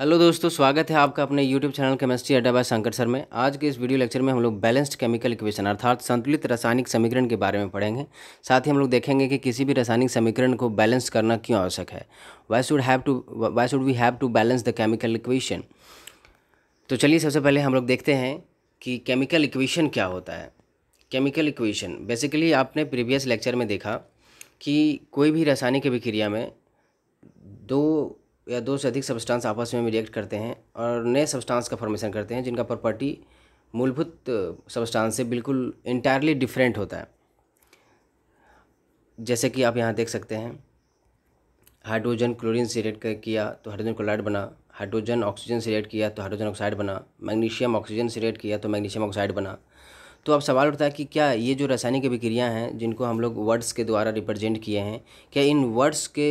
hello दोस्तों स्वागत है आपका अपने YouTube channel chemistry Adda by Shankar sir में आज के इस वीडियो लेक्चर में हम लोग बैलेंस्ड केमिकल इक्वेशन अर्थात संतुलित रासायनिक समीकरण के बारे में पढ़ेंगे साथ ही हम लोग देखेंगे कि किसी भी रासायनिक समीकरण को बैलेंस करना क्यों आवश्यक है why should have to why should we have to balance the chemical equation तो चलिए सबसे पहले हम लोग देखते हैं कि केमिकल इक्वेशन क्या होता है केमिकल इक्वेशन बेसिकली आपने प्रीवियस लेक्चर में देखा कि कोई भी रासायनिक अभिक्रिया में दो या दो से अधिक सब्सटेंस आपस में रिएक्ट करते हैं और नए सब्सटेंस का फॉर्मेशन करते हैं जिनका प्रॉपर्टी मूलभूत सब्सटेंस से बिल्कुल इंटायरली डिफरेंट होता है जैसे कि आप यहाँ देख सकते हैं हाइड्रोजन क्लोरीन से रिएक्ट किया तो हाइड्रोजन क्लोराइड बना हाइड्रोजन ऑक्सीजन से रिएक्ट किया तो हाइड्रोजन ऑक्साइड बना मैग्नीशियम ऑक्सीजन से रिएक्ट किया तो मैग्नीशियम ऑक्साइड बना तो अब सवाल उठता है कि क्या ये जो रासायनिक अभिक्रियाँ हैं जिनको हम लोग वर्ड्स के द्वारा रिप्रेजेंट किए हैं क्या इन वर्ड्स के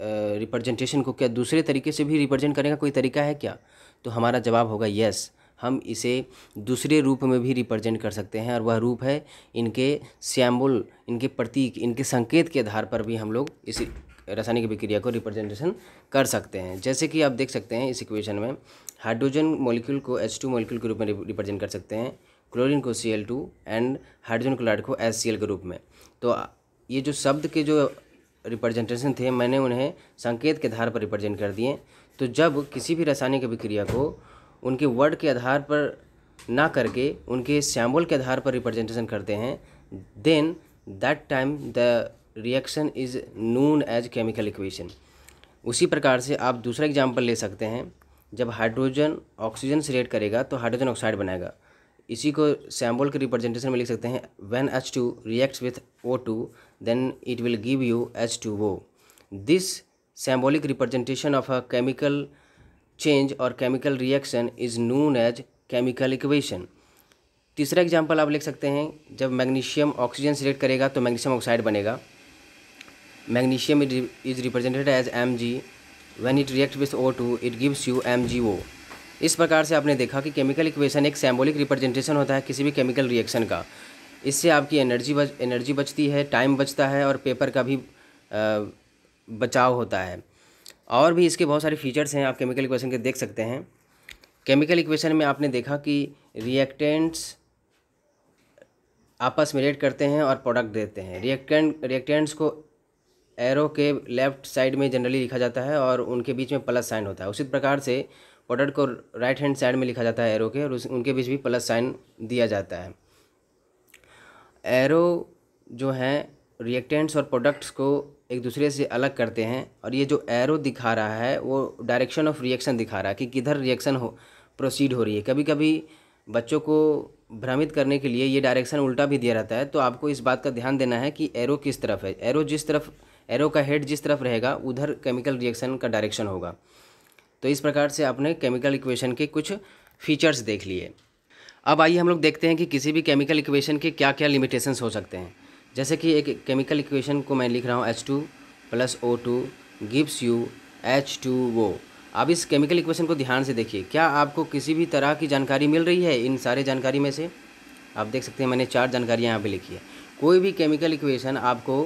रिप्रेजेंटेशन को क्या दूसरे तरीके से भी रिप्रेजेंट करने का कोई तरीका है क्या तो हमारा जवाब होगा यस हम इसे दूसरे रूप में भी रिप्रेजेंट कर सकते हैं और वह रूप है इनके सैम्बुल इनके प्रतीक इनके संकेत के आधार पर भी हम लोग इस रासायनिक विक्रिया को रिप्रेजेंटेशन कर सकते हैं जैसे कि आप देख सकते हैं इस इक्वेशन में हाइड्रोजन मॉलिक्यूल को एच टू मॉलिक्यूल के रूप में रिप्रेजेंट कर सकते हैं क्लोरीन को C L two and hydrogen chloride को एच सी एल के रूप में तो ये जो शब्द के जो रिप्रेजेंटेशन थे मैंने उन्हें संकेत के आधार पर रिप्रेजेंट कर दिए तो जब किसी भी रासायनिक अभिक्रिया को उनके वर्ड के आधार पर ना करके उनके सैम्बल के आधार पर रिप्रेजेंटेशन करते हैं then that time the reaction is known as chemical equation उसी प्रकार से आप दूसरा एग्जाम्पल ले सकते हैं जब हाइड्रोजन ऑक्सीजन से रिएक्ट करेगा तो हाइड्रोजन ऑक्साइड बनाएगा इसी को सैम्बल के रिप्रेजेंटेशन में लिख सकते हैं when H two reacts with O two then it will give you H two O this symbolic representation of a chemical change और chemical reaction is known as chemical equation तीसरा example आप लिख सकते हैं जब मैग्नीशियम ऑक्सीजन सिलेक्ट करेगा तो magnesium oxide बनेगा magnesium is represented as M G when it react with O two it gives you M G O इस प्रकार से आपने देखा कि केमिकल इक्वेशन एक सैम्बोलिक रिप्रेजेंटेशन होता है किसी भी केमिकल रिएक्शन का इससे आपकी एनर्जी बच एनर्जी बचती है टाइम बचता है और पेपर का भी आ, बचाव होता है और भी इसके बहुत सारे फीचर्स हैं आप केमिकल इक्वेशन के देख सकते हैं केमिकल इक्वेशन में आपने देखा कि रिएक्टेंट्स आपस में रेट करते हैं और प्रोडक्ट देते हैं रिएक्टेंट रिएक्टेंट्स को एरो के लेफ्ट साइड में जनरली लिखा जाता है और उनके बीच में प्लस साइन होता है उसी प्रकार से बॉर्डर को राइट हैंड साइड में लिखा जाता है एरो के और उनके बीच भी प्लस साइन दिया जाता है एरो जो हैं रिएक्टेंट्स और प्रोडक्ट्स को एक दूसरे से अलग करते हैं और ये जो एरो दिखा रहा है वो डायरेक्शन ऑफ रिएक्शन दिखा रहा है कि किधर रिएक्शन हो प्रोसीड हो रही है कभी कभी बच्चों को भ्रमित करने के लिए ये डायरेक्शन उल्टा भी दिया रहता है तो आपको इस बात का ध्यान देना है कि एरो किस तरफ है एरो जिस तरफ एरो का हेड जिस तरफ रहेगा उधर केमिकल रिएक्शन का डायरेक्शन होगा तो इस प्रकार से आपने केमिकल इक्वेशन के कुछ फीचर्स देख लिए अब आइए हम लोग देखते हैं कि किसी भी केमिकल इक्वेशन के क्या क्या लिमिटेशंस हो सकते हैं जैसे कि एक केमिकल इक्वेशन को मैं लिख रहा हूँ H two plus O two gives you H two O अब इस केमिकल इक्वेशन को ध्यान से देखिए क्या आपको किसी भी तरह की जानकारी मिल रही है इन सारे जानकारी में से आप देख सकते हैं मैंने चार जानकारियाँ यहाँ पर लिखी है कोई भी केमिकल इक्वेशन आपको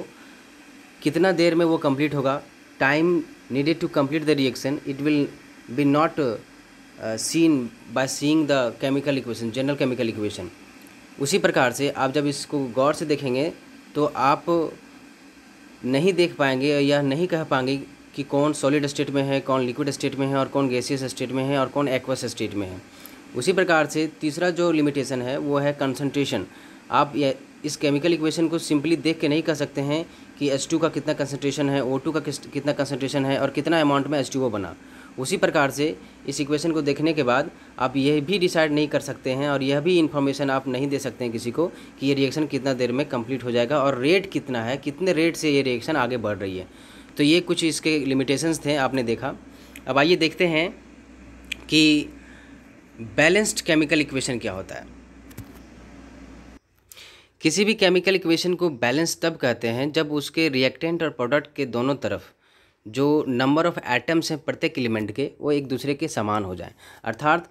कितना देर में वो कम्प्लीट होगा time needed to complete the reaction it will be not uh, uh, seen by seeing the chemical equation general chemical equation उसी प्रकार से आप जब इसको गौर से देखेंगे तो आप नहीं देख पाएंगे या नहीं कह पाएंगे कि कौन सॉलिड स्टेट में है कौन लिक्विड स्टेट में है और कौन गैसियस स्टेट में है और कौन एक्वस स्टेट में है उसी प्रकार से तीसरा जो लिमिटेशन है वो है कंसंट्रेशन आप इस केमिकल इक्वेशन को सिंपली देख के नहीं कह सकते हैं कि H2 का कितना कंसनट्रेशन है O2 का कितना कंसनट्रेशन है और कितना अमाउंट में H2O बना उसी प्रकार से इस इक्वेशन को देखने के बाद आप यह भी डिसाइड नहीं कर सकते हैं और यह भी इन्फॉर्मेशन आप नहीं दे सकते हैं किसी को कि ये रिएक्शन कितना देर में कंप्लीट हो जाएगा और रेट कितना है कितने रेट से ये रिएक्शन आगे बढ़ रही है तो ये कुछ इसके लिमिटेशंस थे आपने देखा अब आइए देखते हैं कि बैलेंस्ड केमिकल इक्वेशन क्या होता है किसी भी केमिकल इक्वेशन को बैलेंस तब कहते हैं जब उसके रिएक्टेंट और प्रोडक्ट के दोनों तरफ जो नंबर ऑफ एटम्स हैं प्रत्येक एलिमेंट के वो एक दूसरे के समान हो जाए अर्थात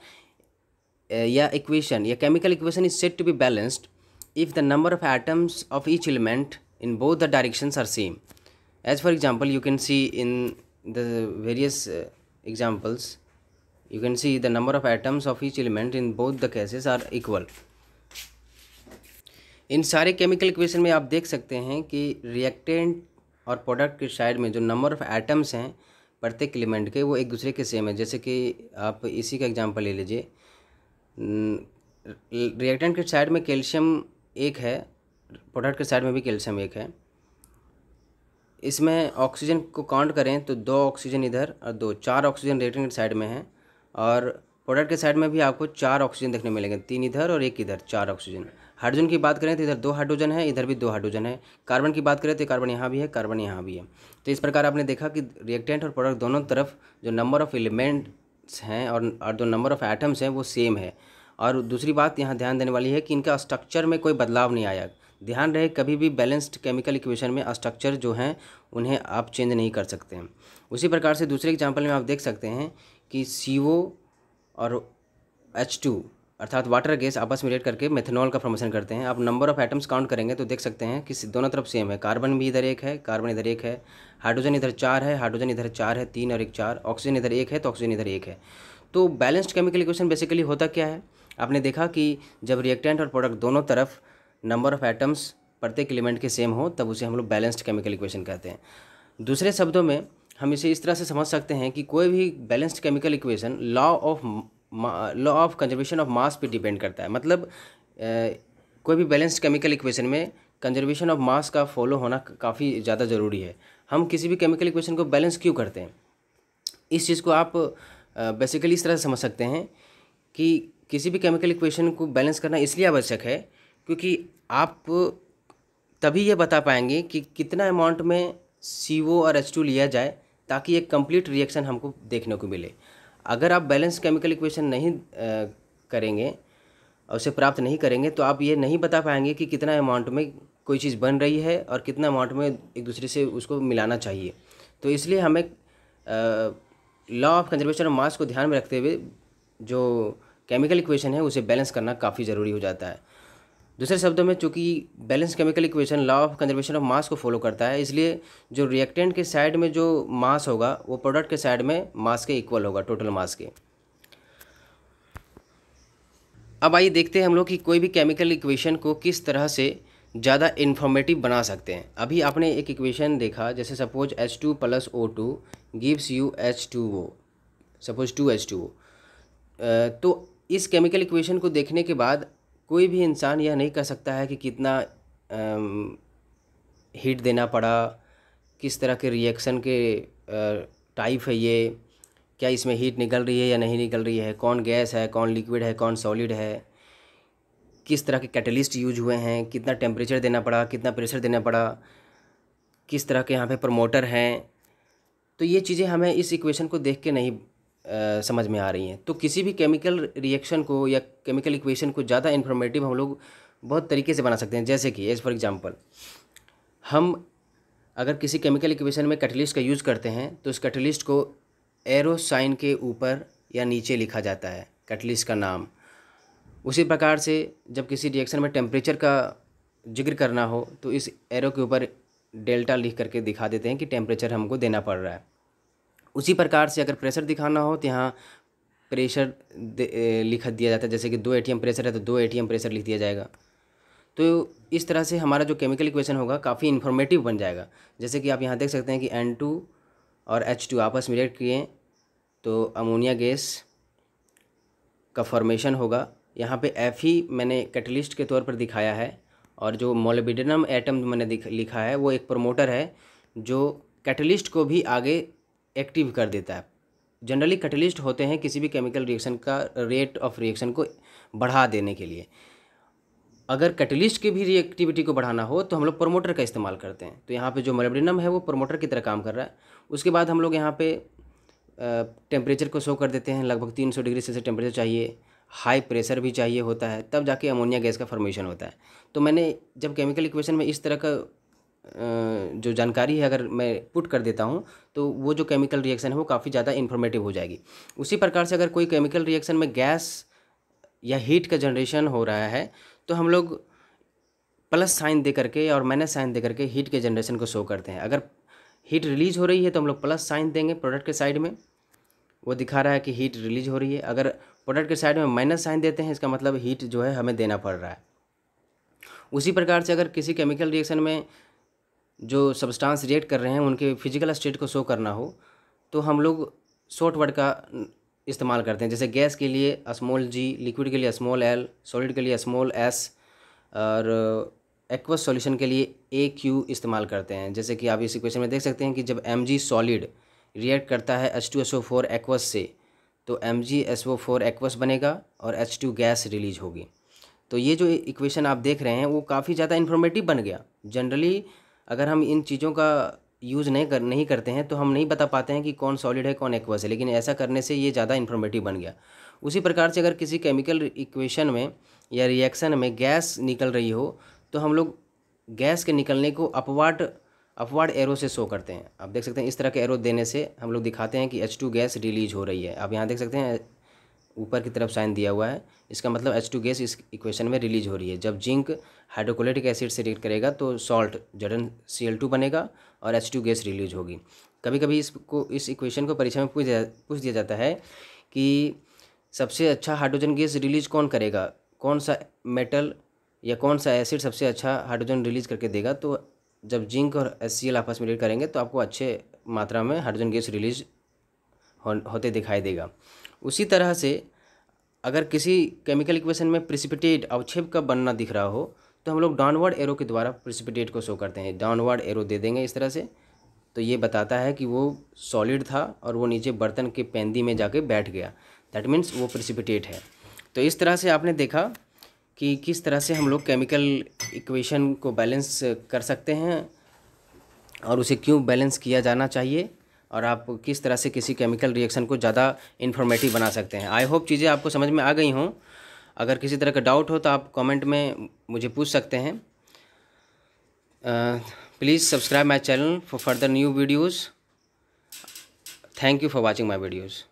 या इक्वेशन या chemical equation is set to be balanced if the number of atoms of each element in both the directions are same as for example you can see in the various examples you can see the number of atoms of each element in both the cases are equal इन सारे chemical equation में आप देख सकते हैं कि reactant और product के साइड में जो नंबर ऑफ़ आइटम्स हैं प्रत्येक एलिमेंट के वो एक दूसरे के सेम है जैसे कि आप इसी का एग्जांपल ले लीजिए रिएक्टेंट के साइड में कैल्शियम एक है प्रोडक्ट के साइड में भी कैल्शियम एक है इसमें ऑक्सीजन को काउंट करें तो दो ऑक्सीजन इधर और दो चार ऑक्सीजन रिएक्टेंट के साइड में है और प्रोडक्ट के साइड में भी आपको चार ऑक्सीजन देखने मिलेंगे तीन इधर और एक इधर चार ऑक्सीजन हाइड्रोजन की बात करें तो इधर दो हाइड्रोजन है इधर भी दो हाइड्रोजन है कार्बन की बात करें तो कार्बन यहाँ भी है कार्बन यहाँ भी है तो इस प्रकार आपने देखा कि रिएक्टेंट और प्रोडक्ट दोनों तरफ जो नंबर ऑफ़ एलिमेंट्स हैं और और जो नंबर ऑफ़ एटम्स हैं वो सेम है और दूसरी बात यहाँ ध्यान देने वाली है कि इनका स्ट्रक्चर में कोई बदलाव नहीं आया ध्यान रहे कभी भी बैलेंस्ड केमिकल इक्वेशन में स्ट्रक्चर जो हैं उन्हें आप चेंज नहीं कर सकते हैं उसी प्रकार से दूसरे एग्जाम्पल में आप देख सकते हैं कि सी और एच टू अर्थात वाटर गैस आपस में रेट करके मेथनॉल का फॉर्मेशन करते हैं आप नंबर ऑफ आइटम्स काउंट करेंगे तो देख सकते हैं कि दोनों तरफ सेम है कार्बन भी इधर एक है कार्बन इधर एक है हाइड्रोजन इधर चार है हाइड्रोजन इधर चार है तीन और एक चार ऑक्सीजन इधर एक है तो ऑक्सीजन इधर एक है तो बैलेंस्ड केमिकल इक्वेशन बेसिकली होता क्या है आपने देखा कि जब रिएक्टेंट और प्रोडक्ट दोनों तरफ नंबर ऑफ आइटम्स प्रत्येक एलिमेंट के सेम हो तब उसे हम लोग बैलेंस्ड केमिकल इक्वेशन कहते हैं दूसरे शब्दों में हम इसे इस तरह से समझ सकते हैं कि कोई भी balanced chemical equation law of law of conservation of mass पे डिपेंड करता है मतलब कोई भी बैलेंस्ड केमिकल इक्वेशन में कंजर्वेशन ऑफ मास का फॉलो होना काफ़ी ज़्यादा ज़रूरी है हम किसी भी केमिकल इक्वेशन को बैलेंस क्यों करते हैं इस चीज़ को आप बेसिकली इस तरह से समझ सकते हैं कि किसी भी केमिकल इक्वेशन को बैलेंस करना इसलिए आवश्यक है क्योंकि आप तभी ये बता पाएंगे कि कितना अमाउंट में सी और एच लिया जाए ताकि एक कंप्लीट रिएक्शन हमको देखने को मिले अगर आप बैलेंस केमिकल इक्वेशन नहीं करेंगे और उसे प्राप्त नहीं करेंगे तो आप ये नहीं बता पाएंगे कि कितना अमाउंट में कोई चीज़ बन रही है और कितना अमाउंट में एक दूसरे से उसको मिलाना चाहिए तो इसलिए हमें law of conservation of mass को ध्यान में रखते हुए जो केमिकल इक्वेशन है उसे बैलेंस करना काफ़ी ज़रूरी हो जाता है दूसरे शब्दों में चूंकि balance chemical equation law of conservation of mass को फॉलो करता है इसलिए जो रिएक्टेंट के साइड में जो मास होगा वो प्रोडक्ट के साइड में मास के इक्वल होगा टोटल मास के अब आइए देखते हैं हम लोग कि कोई भी केमिकल इक्वेशन को किस तरह से ज़्यादा इन्फॉर्मेटिव बना सकते हैं अभी आपने एक इक्वेशन देखा जैसे suppose H two plus O two gives you H two O suppose two H two O तो इस केमिकल इक्वेशन को देखने के बाद कोई भी इंसान यह नहीं कह सकता है कि कितना हीट देना पड़ा किस तरह के रिएक्शन के टाइप है ये क्या इसमें हीट निकल रही है या नहीं निकल रही है कौन गैस है कौन लिक्विड है कौन सॉलिड है किस तरह के कैटलिस्ट यूज हुए हैं कितना टेम्परेचर देना पड़ा कितना प्रेशर देना पड़ा किस तरह के यहाँ पे प्रमोटर हैं तो ये चीज़ें हमें इस इक्वेशन को देख के नहीं समझ में आ रही हैं तो किसी भी केमिकल रिएक्शन को या केमिकल इक्वेशन को ज़्यादा इन्फॉर्मेटिव हम लोग बहुत तरीके से बना सकते हैं जैसे कि एज़ फॉर एग्ज़ाम्पल हम अगर किसी केमिकल इक्वेशन में कैटलिस्ट का यूज़ करते हैं तो उस कैटलिस्ट को एरो साइन के ऊपर या नीचे लिखा जाता है कैटलिस्ट का नाम उसी प्रकार से जब किसी रिएक्शन में टेम्परेचर का जिक्र करना हो तो इस एरो के ऊपर डेल्टा लिख करके दिखा देते हैं कि टेम्परेचर हमको देना पड़ रहा है उसी प्रकार से अगर प्रेशर दिखाना हो तो यहाँ प्रेशर लिख दिया जाता है जैसे कि दो एटीएम प्रेशर है तो दो एटीएम प्रेशर लिख दिया जाएगा तो इस तरह से हमारा जो केमिकल इक्वेशन होगा काफ़ी इन्फॉर्मेटिव बन जाएगा जैसे कि आप यहाँ देख सकते हैं कि एन टू और एच टू आपस में रिएक्ट किए तो अमोनिया गैस का फॉर्मेशन होगा यहाँ पे एफ ही मैंने कैटलिस्ट के तौर पर दिखाया है और जो मोलिबिडनम एटम मैंने लिखा है वो एक प्रोमोटर है जो कैटलिस्ट को भी आगे एक्टिव कर देता है जनरली कटलिस्ट होते हैं किसी भी केमिकल रिएक्शन का रेट ऑफ रिएक्शन को बढ़ा देने के लिए अगर कैटलिस्ट की भी रिएक्टिविटी को बढ़ाना हो तो हम लोग प्रोमोटर का इस्तेमाल करते हैं तो यहाँ पे जो मोलिब्डिनम है वो प्रोमोटर की तरह काम कर रहा है उसके बाद हम लोग यहाँ पे टेम्परेचर को शो कर देते हैं लगभग 300 डिग्री सेल्सियस टेम्परेचर चाहिए हाई प्रेशर भी चाहिए होता है तब जाके अमोनिया गैस का फॉर्मेशन होता है तो मैंने जब केमिकल इक्वेशन में इस तरह का जो जानकारी है अगर मैं पुट कर देता हूँ तो वो जो केमिकल रिएक्शन है वो काफ़ी ज़्यादा इन्फॉर्मेटिव हो जाएगी उसी प्रकार से अगर कोई केमिकल रिएक्शन में गैस या हीट का जनरेशन हो रहा है तो हम लोग प्लस साइन दे करके और माइनस साइन दे करके हीट के जनरेशन को शो करते हैं अगर हीट रिलीज़ हो रही है तो हम लोग प्लस साइन देंगे प्रोडक्ट के साइड में वो दिखा रहा है कि हीट रिलीज हो रही है अगर प्रोडक्ट के साइड में माइनस साइन देते हैं इसका मतलब हीट जो है हमें देना पड़ रहा है उसी प्रकार से अगर किसी केमिकल रिएक्शन में जो सबस्टांस रिएक्ट कर रहे हैं उनके फिजिकल स्टेट को शो करना हो तो हम लोग शॉर्ट वर्ड का इस्तेमाल करते हैं जैसे गैस के लिए स्मॉल जी लिक्विड के लिए स्मॉल एल सॉलिड के लिए स्मॉल एस और एक्वस सॉल्यूशन के लिए ए क्यू इस्तेमाल करते हैं जैसे कि आप इस इक्वेशन में देख सकते हैं कि जब एम जी सॉलिड रिएक्ट करता है H two S O four aqueous से तो M G S O four aqueous बनेगा और एच टू गैस रिलीज होगी तो ये जो इक्वेशन आप देख रहे हैं वो काफ़ी ज़्यादा इन्फॉर्मेटिव बन गया जनरली अगर हम इन चीज़ों का यूज़ नहीं कर नहीं करते हैं तो हम नहीं बता पाते हैं कि कौन सॉलिड है कौन एक्वस है लेकिन ऐसा करने से ये ज़्यादा इन्फॉर्मेटिव बन गया उसी प्रकार से अगर किसी केमिकल इक्वेशन में या रिएक्शन में गैस निकल रही हो तो हम लोग गैस के निकलने को अपवाड अपवाड एरो से शो करते हैं आप देख सकते हैं इस तरह के एरो देने से हम लोग दिखाते हैं कि एच गैस रिलीज हो रही है आप यहाँ देख सकते हैं ऊपर की तरफ साइन दिया हुआ है इसका मतलब एच टू गैस इस इक्वेशन में रिलीज हो रही है जब जिंक हाइड्रोकोलेटिक एसिड से रिएक्ट करेगा तो सॉल्ट जडन सी एल टू बनेगा और एच टू गैस रिलीज होगी कभी कभी इसको इस इक्वेशन को परीक्षा में पूछ दिया पूछ दिया जाता है कि सबसे अच्छा हाइड्रोजन गैस रिलीज कौन करेगा कौन सा मेटल या कौन सा एसिड सबसे अच्छा हाइड्रोजन रिलीज करके देगा तो जब जिंक और एच आपस में रिलीज करेंगे तो आपको अच्छे मात्रा में हाइड्रोजन गैस रिलीज होते दिखाई देगा उसी तरह से अगर किसी केमिकल इक्वेशन में प्रिसिपिटेट अवक्षेप का बनना दिख रहा हो तो हम लोग डाउनवर्ड एरो के द्वारा प्रिसिपिटेट को शो करते हैं डाउनवर्ड एरो दे देंगे इस तरह से तो ये बताता है कि वो सॉलिड था और वो नीचे बर्तन के पैंदी में जाके बैठ गया दैट मीन्स वो प्रिसिपिटेट है तो इस तरह से आपने देखा कि किस तरह से हम लोग केमिकल इक्वेशन को बैलेंस कर सकते हैं और उसे क्यों बैलेंस किया जाना चाहिए और आप किस तरह से किसी केमिकल रिएक्शन को ज़्यादा इन्फॉर्मेटिव बना सकते हैं आई होप चीज़ें आपको समझ में आ गई हों अगर किसी तरह का डाउट हो तो आप कमेंट में मुझे पूछ सकते हैं please subscribe my channel for further new videos thank you for watching my videos